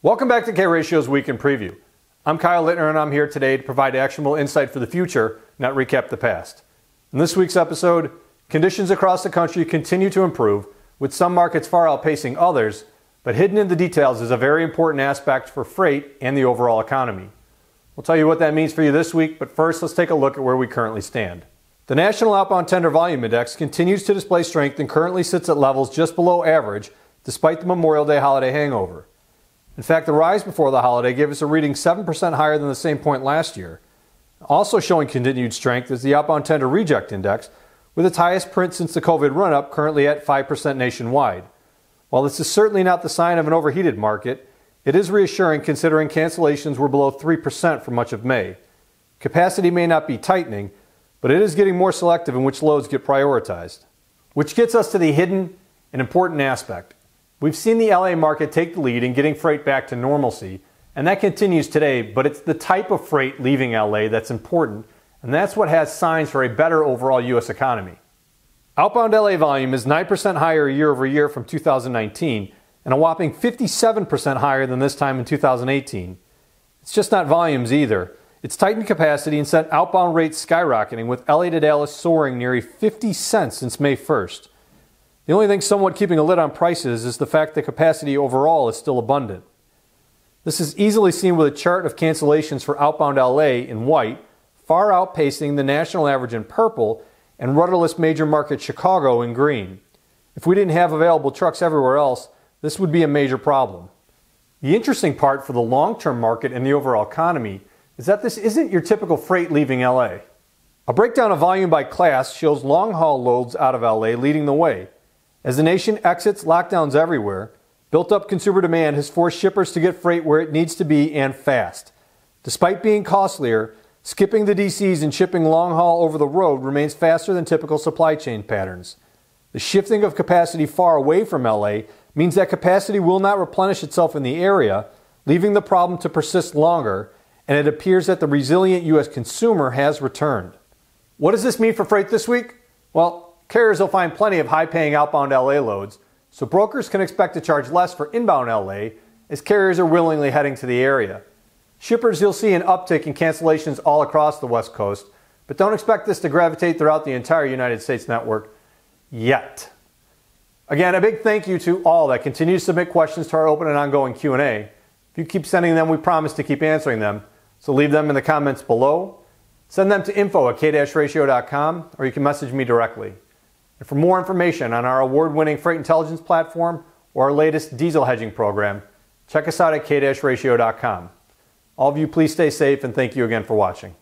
Welcome back to K Ratios Week in Preview. I'm Kyle Littner, and I'm here today to provide actionable insight for the future, not recap the past. In this week's episode, conditions across the country continue to improve, with some markets far outpacing others, but hidden in the details is a very important aspect for freight and the overall economy. We'll tell you what that means for you this week, but first let's take a look at where we currently stand. The National Outbound Tender Volume Index continues to display strength and currently sits at levels just below average, despite the Memorial Day holiday hangover. In fact, the rise before the holiday gave us a reading 7% higher than the same point last year. Also showing continued strength is the outbound tender reject index, with its highest print since the COVID run up, currently at 5% nationwide. While this is certainly not the sign of an overheated market, it is reassuring considering cancellations were below 3% for much of May. Capacity may not be tightening, but it is getting more selective in which loads get prioritized. Which gets us to the hidden and important aspect We've seen the LA market take the lead in getting freight back to normalcy, and that continues today, but it's the type of freight leaving LA that's important, and that's what has signs for a better overall U.S. economy. Outbound LA volume is 9% higher year over year from 2019 and a whopping 57% higher than this time in 2018. It's just not volumes either. It's tightened capacity and sent outbound rates skyrocketing, with LA to Dallas soaring nearly 50 cents since May 1st. The only thing somewhat keeping a lid on prices is the fact that capacity overall is still abundant. This is easily seen with a chart of cancellations for outbound LA in white, far outpacing the national average in purple, and rudderless major market Chicago in green. If we didn't have available trucks everywhere else, this would be a major problem. The interesting part for the long term market and the overall economy is that this isn't your typical freight leaving LA. A breakdown of volume by class shows long haul loads out of LA leading the way, as the nation exits lockdowns everywhere, built up consumer demand has forced shippers to get freight where it needs to be and fast. Despite being costlier, skipping the DCs and shipping long haul over the road remains faster than typical supply chain patterns. The shifting of capacity far away from LA means that capacity will not replenish itself in the area, leaving the problem to persist longer, and it appears that the resilient U.S. consumer has returned. What does this mean for freight this week? Well, Carriers will find plenty of high paying outbound LA loads, so brokers can expect to charge less for inbound LA as carriers are willingly heading to the area. Shippers, you'll see an uptick in cancellations all across the West Coast, but don't expect this to gravitate throughout the entire United States network yet. Again, a big thank you to all that continue to submit questions to our open and ongoing Q&A. If you keep sending them, we promise to keep answering them, so leave them in the comments below. Send them to info at k-ratio.com, or you can message me directly. And for more information on our award-winning freight intelligence platform or our latest diesel hedging program, check us out at k-ratio.com. All of you, please stay safe, and thank you again for watching.